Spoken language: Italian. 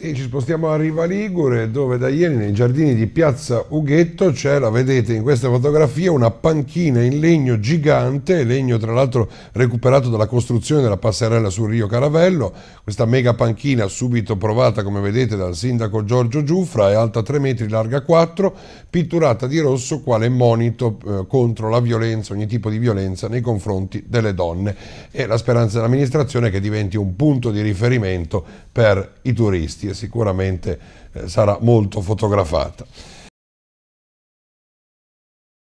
E ci spostiamo a Riva Ligure dove da ieri nei giardini di Piazza Ughetto c'è, la vedete in questa fotografia, una panchina in legno gigante, legno tra l'altro recuperato dalla costruzione della passerella sul Rio Caravello, questa mega panchina subito provata come vedete dal sindaco Giorgio Giuffra è alta 3 metri, larga 4, pitturata di rosso quale monito eh, contro la violenza, ogni tipo di violenza nei confronti delle donne e la speranza dell'amministrazione è che diventi un punto di riferimento per i turisti sicuramente eh, sarà molto fotografata.